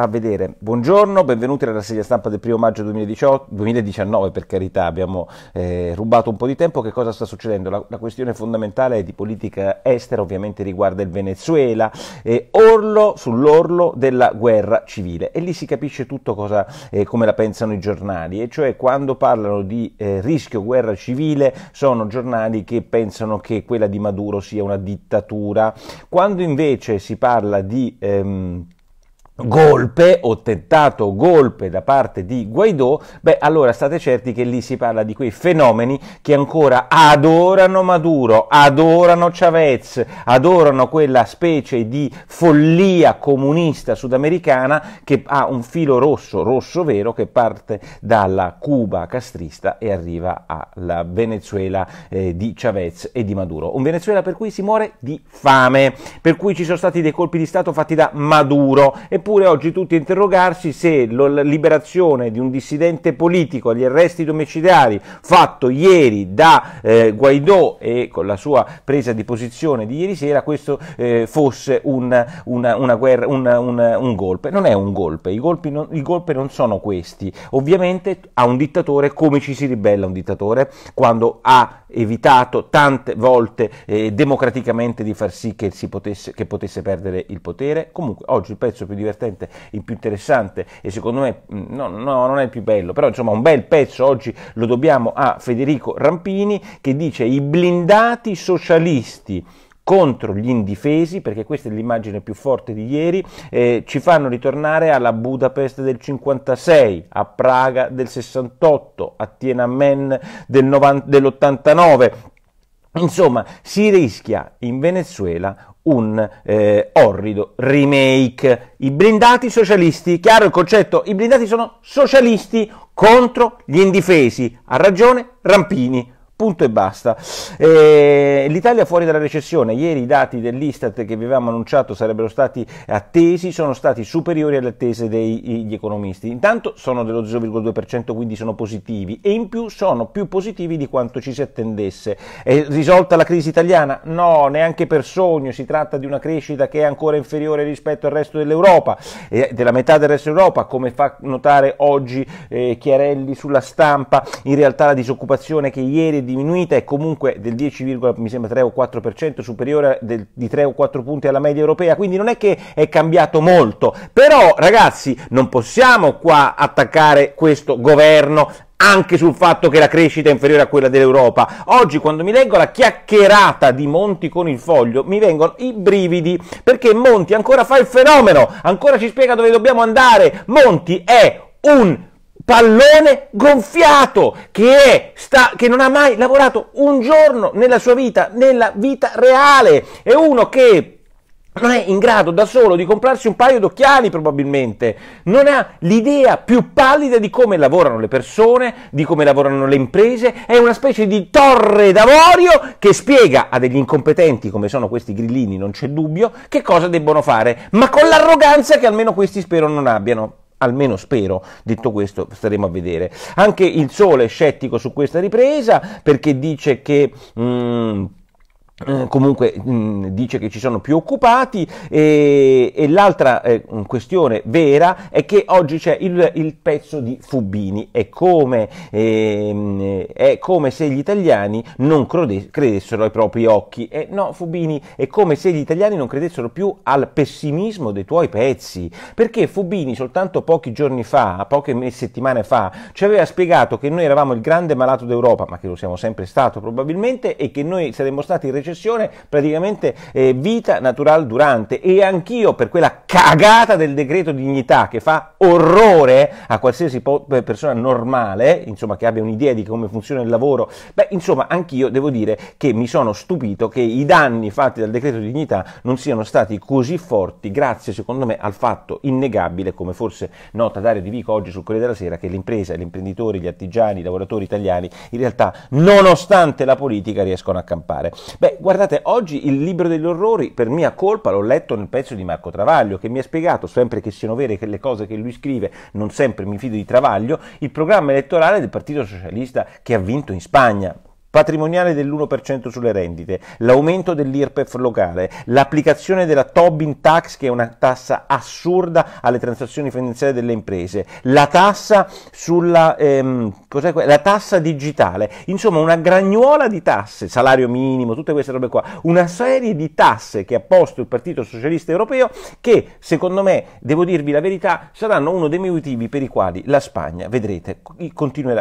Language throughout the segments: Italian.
a vedere. Buongiorno, benvenuti alla rassegna stampa del primo maggio 2018, 2019, per carità, abbiamo eh, rubato un po' di tempo. Che cosa sta succedendo? La, la, questione fondamentale di politica estera, ovviamente riguarda il Venezuela, eh, orlo sull'orlo della guerra civile. E lì si capisce tutto cosa, eh, come la pensano i giornali, e cioè quando parlano di eh, rischio guerra civile sono giornali che pensano che quella di Maduro sia una dittatura, quando invece si parla di... Ehm, golpe o tentato golpe da parte di Guaidò, beh allora state certi che lì si parla di quei fenomeni che ancora adorano Maduro, adorano Chavez, adorano quella specie di follia comunista sudamericana che ha un filo rosso, rosso vero, che parte dalla Cuba castrista e arriva alla Venezuela eh, di Chavez e di Maduro. Un Venezuela per cui si muore di fame, per cui ci sono stati dei colpi di Stato fatti da Maduro e Eppure oggi tutti interrogarsi se la liberazione di un dissidente politico agli arresti domiciliari fatto ieri da eh, Guaidò e con la sua presa di posizione di ieri sera questo eh, fosse un, una, una guerra, un, un, un, golpe. Non è un golpe, i golpi non, i golpe non sono questi. Ovviamente a un dittatore come ci si ribella un dittatore quando ha evitato tante volte eh, democraticamente di far sì che, potesse, che, potesse, perdere il potere. Comunque oggi il pezzo più divertente, il più interessante e secondo me mm, no, no, non è il più bello, però insomma un bel pezzo oggi lo dobbiamo a Federico Rampini che dice i blindati socialisti contro gli indifesi, perché questa è l'immagine più forte di ieri, eh, ci fanno ritornare alla Budapest del 56, a Praga del 68, a Tienanmen del dell'89. Insomma, si rischia in Venezuela un eh, orrido remake. I blindati socialisti, chiaro il concetto, i blindati sono socialisti contro gli indifesi. Ha ragione Rampini. Punto e basta. Eh, L'Italia fuori dalla recessione. Ieri i dati dell'Istat che vi avevamo annunciato sarebbero stati attesi sono stati superiori alle attese degli economisti. Intanto sono dello 0,2%, quindi sono positivi e in più sono più positivi di quanto ci si attendesse. È risolta la crisi italiana? No, neanche per sogno. Si tratta di una crescita che è ancora inferiore rispetto al resto dell'Europa, eh, della metà del resto d'Europa, come fa notare oggi eh, Chiarelli sulla stampa. In realtà la disoccupazione che ieri è diminuita è comunque del 10,3 o 4% superiore del, di 3 o 4 punti alla media europea, quindi non è che è cambiato molto. Però ragazzi, non possiamo qua attaccare questo governo anche sul fatto che la crescita è inferiore a quella dell'Europa. Oggi quando mi leggo la chiacchierata di Monti con il foglio mi vengono i brividi perché Monti ancora fa il fenomeno, ancora ci spiega dove dobbiamo andare. Monti è un pallone gonfiato che, è, sta, che non ha mai lavorato un giorno nella sua vita, nella vita reale. È uno che non è in grado da solo di comprarsi un paio d'occhiali probabilmente, non ha l'idea più pallida di come lavorano le persone, di come lavorano le imprese, è una specie di torre d'avorio che spiega a degli incompetenti come sono questi grillini, non c'è dubbio, che cosa debbono fare, ma con l'arroganza che almeno questi spero non abbiano. Almeno spero, detto questo staremo a vedere. Anche il Sole è scettico su questa ripresa perché dice che... Mh, mm, eh, comunque mh, mm, dice che ci sono più occupati e, e l'altra eh, questione vera è che oggi c'è il, il pezzo di Fubini è come, eh, è come se gli italiani non credessero ai propri occhi e eh, no Fubini è come se gli italiani non credessero più al pessimismo dei tuoi pezzi perché Fubini soltanto pochi giorni fa poche settimane fa ci aveva spiegato che noi eravamo il grande malato d'Europa ma che lo siamo sempre stato probabilmente e che noi saremmo stati recentemente recessione praticamente eh, vita natural durante e anch'io per quella cagata del decreto dignità che fa orrore a qualsiasi persona normale, insomma che abbia un'idea di come funziona il lavoro, beh insomma anch'io devo dire che mi sono stupito che i danni fatti dal decreto dignità non siano stati così forti grazie secondo me al fatto innegabile come forse nota Dario Di Vico oggi sul Corriere della Sera che l'impresa, gli imprenditori, gli artigiani, i lavoratori italiani in realtà nonostante la politica riescono a campare. Beh, guardate, oggi il libro degli orrori, per mia colpa, l'ho letto nel pezzo di Marco Travaglio, che mi ha spiegato, sempre che siano vere che le cose che lui scrive, non sempre mi fido di Travaglio, il programma elettorale del Partito Socialista che ha vinto in Spagna patrimoniale dell'1% sulle rendite, l'aumento dell'IRPEF locale, l'applicazione della Tobin Tax che è una tassa assurda alle transazioni finanziarie delle imprese, la tassa, sulla, ehm, la tassa digitale, insomma una gragnuola di tasse, salario minimo, tutte queste robe qua, una serie di tasse che ha posto il Partito Socialista Europeo che secondo me, devo dirvi la verità, saranno uno dei motivi per i quali la Spagna, vedrete,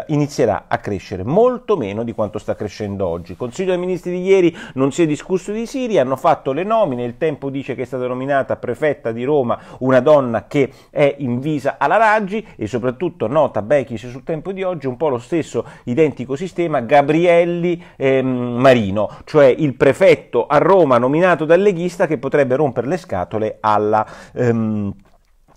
inizierà a crescere molto meno di quanto sta crescendo crescendo oggi. Consiglio dei Ministri di ieri non si è discusso di Siria, hanno fatto le nomine, il tempo dice che è stata nominata prefetta di Roma una donna che è invisa alla Raggi e soprattutto nota Bechis sul tempo di oggi un po' lo stesso identico sistema Gabrielli ehm, Marino, cioè il prefetto a Roma nominato dal leghista che potrebbe rompere le scatole alla... Ehm,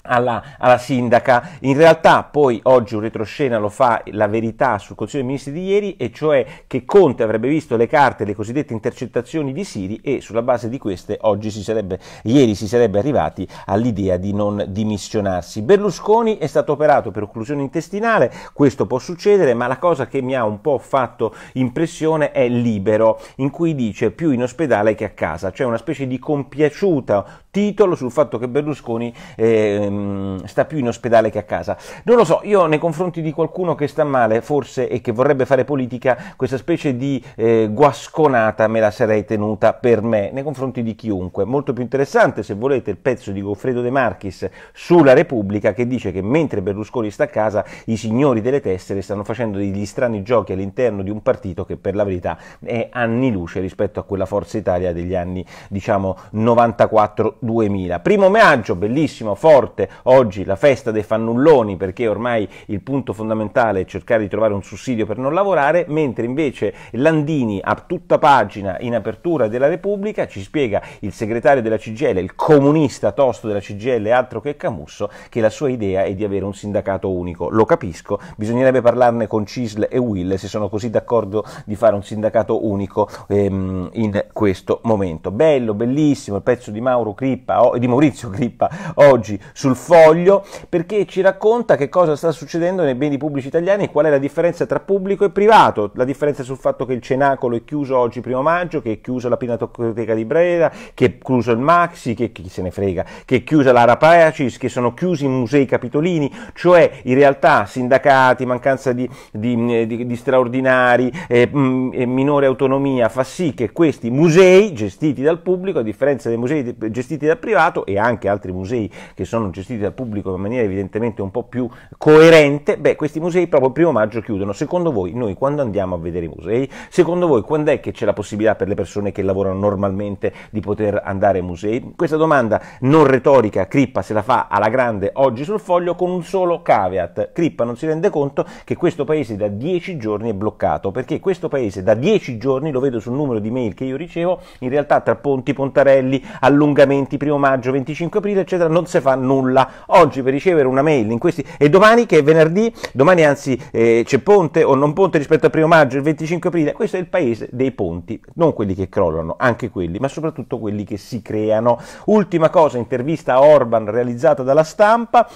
alla, alla, sindaca. In realtà poi oggi un retroscena lo fa la verità sul Consiglio dei Ministri di ieri, e cioè che Conte avrebbe visto le carte, le cosiddette intercettazioni di Siri e sulla base di queste oggi si sarebbe, ieri si sarebbe arrivati all'idea di non dimissionarsi. Berlusconi è stato operato per occlusione intestinale, questo può succedere, ma la cosa che mi ha un po' fatto impressione è libero, in cui dice più in ospedale che a casa, cioè una specie di compiaciuta titolo sul fatto che Berlusconi eh, sta più in ospedale che a casa. Non lo so, io nei confronti di qualcuno che sta male forse e che vorrebbe fare politica, questa specie di eh, guasconata me la sarei tenuta per me, nei confronti di chiunque. Molto più interessante, se volete, il pezzo di Goffredo De Marchis sulla Repubblica che dice che mentre Berlusconi sta a casa i signori delle tessere stanno facendo degli strani giochi all'interno di un partito che per la verità è anni luce rispetto a quella Forza Italia degli anni diciamo 94 2000. Primo maggio, bellissimo, forte, oggi la festa dei fannulloni perché ormai il punto fondamentale è cercare di trovare un sussidio per non lavorare, mentre invece Landini a tutta pagina in apertura della Repubblica ci spiega il segretario della CGL, il comunista tosto della CGL, altro che Camusso, che la sua idea è di avere un sindacato unico. Lo capisco, bisognerebbe parlarne con Cisle e Will se sono così d'accordo di fare un sindacato unico ehm, in questo momento. Bello, bellissimo il pezzo di Mauro Cri Grippa, di Maurizio Grippa oggi sul foglio perché ci racconta che cosa sta succedendo nei beni pubblici italiani e qual è la differenza tra pubblico e privato, la differenza sul fatto che il Cenacolo è chiuso oggi primo maggio, che è chiusa la Pinatoteca di Brera, che è chiuso il Maxi, che chi se ne frega, che è chiusa l'Ara Pacis, che sono chiusi i musei capitolini, cioè in realtà sindacati, mancanza di, di, di, di straordinari, eh, minore autonomia fa sì che questi musei gestiti dal pubblico, a differenza dei musei gestiti gestiti dal privato e anche altri musei che sono gestiti dal pubblico in maniera evidentemente un po' più coerente, beh, questi musei proprio il primo maggio chiudono. Secondo voi, noi quando andiamo a vedere i musei? Secondo voi, quando è che c'è la possibilità per le persone che lavorano normalmente di poter andare ai musei? Questa domanda non retorica, Crippa se la fa alla grande oggi sul foglio con un solo caveat. Crippa non si rende conto che questo paese da 10 giorni è bloccato, perché questo paese da 10 giorni, lo vedo sul numero di mail che io ricevo, in realtà tra ponti, pontarelli, allungamenti, 21 maggio, 25 aprile, eccetera, non si fa nulla. Oggi per ricevere una mail in questi e domani che è venerdì, domani anzi eh, c'è ponte o non ponte rispetto al primo maggio, il 25 aprile, questo è il paese dei ponti, non quelli che crollano, anche quelli, ma soprattutto quelli che si creano. Ultima cosa, intervista a Orban realizzata dalla stampa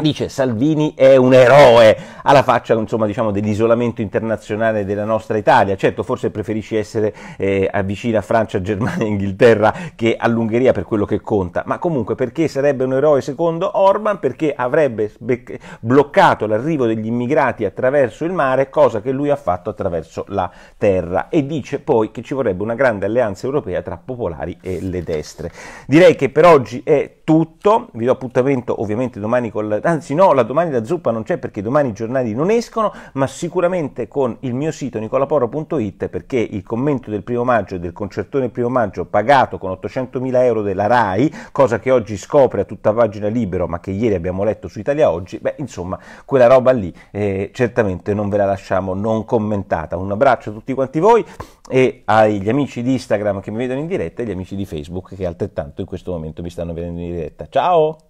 dice Salvini è un eroe alla faccia insomma, diciamo, dell'isolamento internazionale della nostra Italia. Certo, forse preferisci essere eh, vicina a Francia, Germania, e Inghilterra che all'Ungheria per quello che conta, ma comunque perché sarebbe un eroe secondo Orban? Perché avrebbe bloccato l'arrivo degli immigrati attraverso il mare, cosa che lui ha fatto attraverso la terra e dice poi che ci vorrebbe una grande alleanza europea tra popolari e le destre. Direi che per oggi è tutto, vi do appuntamento ovviamente domani con la anzi no, la domani da zuppa non c'è perché domani i giornali non escono, ma sicuramente con il mio sito nicolaporo.it perché il commento del primo maggio e del concertone del primo maggio pagato con 800.000 euro della RAI, cosa che oggi scopre a tutta pagina libero ma che ieri abbiamo letto su Italia Oggi, beh insomma quella roba lì eh, certamente non ve la lasciamo non commentata. Un abbraccio a tutti quanti voi e agli amici di Instagram che mi vedono in diretta e agli amici di Facebook che altrettanto in questo momento mi stanno vedendo in diretta. Ciao!